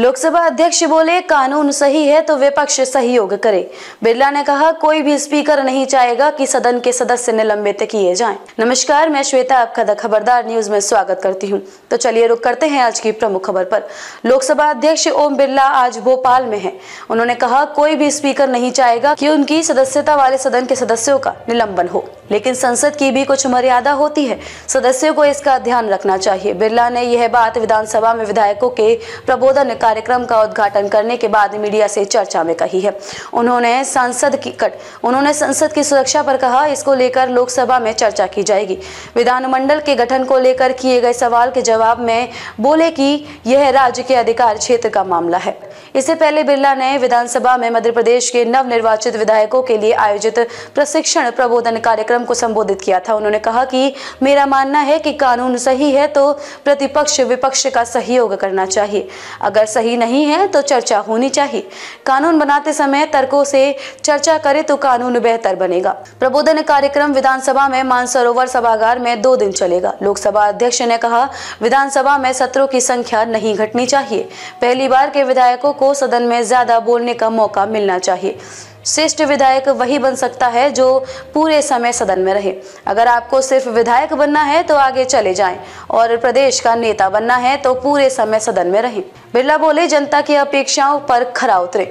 लोकसभा अध्यक्ष बोले कानून सही है तो विपक्ष सहयोग करे बिरला ने कहा कोई भी स्पीकर नहीं चाहेगा कि सदन के सदस्य निलंबित किए जाएं। नमस्कार मैं श्वेता आपका द खबरदार न्यूज में स्वागत करती हूं। तो चलिए रुक करते हैं आज की प्रमुख खबर पर लोकसभा अध्यक्ष ओम बिरला आज भोपाल में है उन्होंने कहा कोई भी स्पीकर नहीं चाहेगा की उनकी सदस्यता वाले सदन के सदस्यों का निलंबन हो लेकिन संसद की भी कुछ मर्यादा होती है सदस्यों को इसका ध्यान रखना चाहिए बिरला ने यह बात विधानसभा में विधायकों के प्रबोधन कार्यक्रम का उद्घाटन करने के बाद मीडिया से चर्चा में कही है उन्होंने संसद की कट उन्होंने संसद की सुरक्षा पर कहा इसको लेकर लोकसभा में चर्चा की जाएगी विधानमंडल के गठन को लेकर किए गए सवाल के जवाब में बोले कि यह राज्य के अधिकार क्षेत्र का मामला है इससे पहले बिरला ने विधानसभा में मध्य प्रदेश के नव निर्वाचित विधायकों के लिए आयोजित प्रशिक्षण प्रबोधन कार्यक्रम कार्यक्रम को संबोधित किया था उन्होंने कहा कि मेरा मानना है कि कानून सही है तो प्रतिपक्ष विपक्ष का सहयोग करना चाहिए अगर सही नहीं है तो चर्चा होनी चाहिए कानून बनाते समय तर्कों से चर्चा करे तो कानून बेहतर बनेगा प्रबोधन कार्यक्रम विधानसभा में मानसरोवर सभागार में दो दिन चलेगा लोकसभा अध्यक्ष ने कहा विधानसभा में सत्रों की संख्या नहीं घटनी चाहिए पहली बार के विधायकों को सदन में ज्यादा बोलने का मौका मिलना चाहिए श्रेष्ठ विधायक वही बन सकता है जो पूरे समय सदन में रहे अगर आपको सिर्फ विधायक बनना है तो आगे चले जाएं और प्रदेश का नेता बनना है तो पूरे समय सदन में रहें बिरला बोले जनता की अपेक्षाओं पर खरा उतरे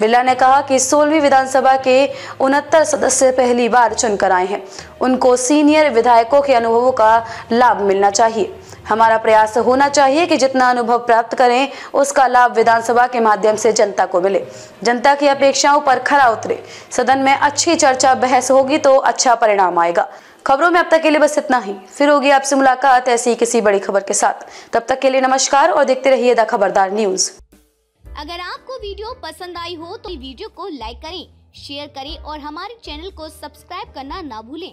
बिरला ने कहा कि सोलहवीं विधानसभा के उनहत्तर सदस्य पहली बार चुनकर आए हैं उनको सीनियर विधायकों के अनुभवों का लाभ मिलना चाहिए हमारा प्रयास होना चाहिए कि जितना अनुभव प्राप्त करें उसका लाभ विधानसभा के माध्यम से जनता को मिले जनता की अपेक्षाओं पर खरा उतरे सदन में अच्छी चर्चा बहस होगी तो अच्छा परिणाम आएगा खबरों में अब तक के लिए बस इतना ही फिर होगी आपसे मुलाकात ऐसी किसी बड़ी खबर के साथ तब तक के लिए नमस्कार और देखते रहिए द खबरदार न्यूज अगर आपको वीडियो पसंद आई हो तो वीडियो को लाइक करें शेयर करें और हमारे चैनल को सब्सक्राइब करना ना भूलें